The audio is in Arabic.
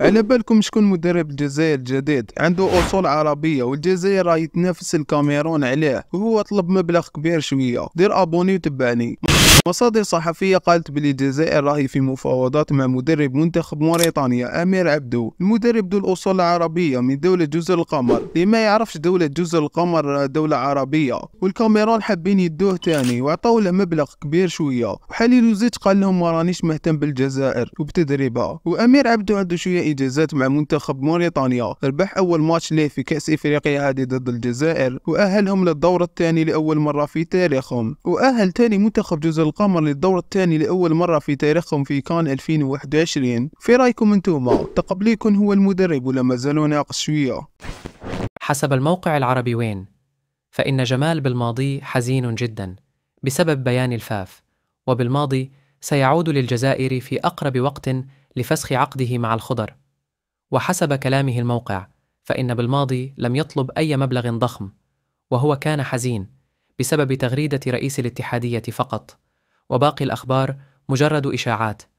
على بالكم شكون مدرب الجزائر الجديد عنده اصول عربيه والجزائر راهي تنافس الكاميرون عليه وهو طلب مبلغ كبير شويه دير ابوني وتبعني مصادر صحفية قالت بلي الجزائر راهي في مفاوضات مع مدرب منتخب موريتانيا أمير عبدو المدرب ذو الأصول العربية من دولة جزر القمر لما يعرفش دولة جزر القمر دولة عربية والكاميرون حابين يدوه تاني وعطاو له مبلغ كبير شوية وحليلو زيت قال لهم ما رانيش مهتم بالجزائر وبتدريبها وأمير عبدو عنده شوية إنجازات مع منتخب موريتانيا ربح أول ماتش له في كأس إفريقيا هذه ضد الجزائر وأهلهم للدور الثاني لأول مرة في تاريخهم وأهل ثاني منتخب جزر القمر للدور الثاني لأول مرة في تاريخهم في كان 2021 في رأيكم أنتوما تقبليكم هو المدرب ولا مازالوا ناقص شوية حسب الموقع العربي وين فإن جمال بالماضي حزين جدا بسبب بيان الفاف وبالماضي سيعود للجزائر في أقرب وقت لفسخ عقده مع الخضر وحسب كلامه الموقع فإن بالماضي لم يطلب أي مبلغ ضخم وهو كان حزين بسبب تغريدة رئيس الاتحادية فقط وباقي الأخبار مجرد إشاعات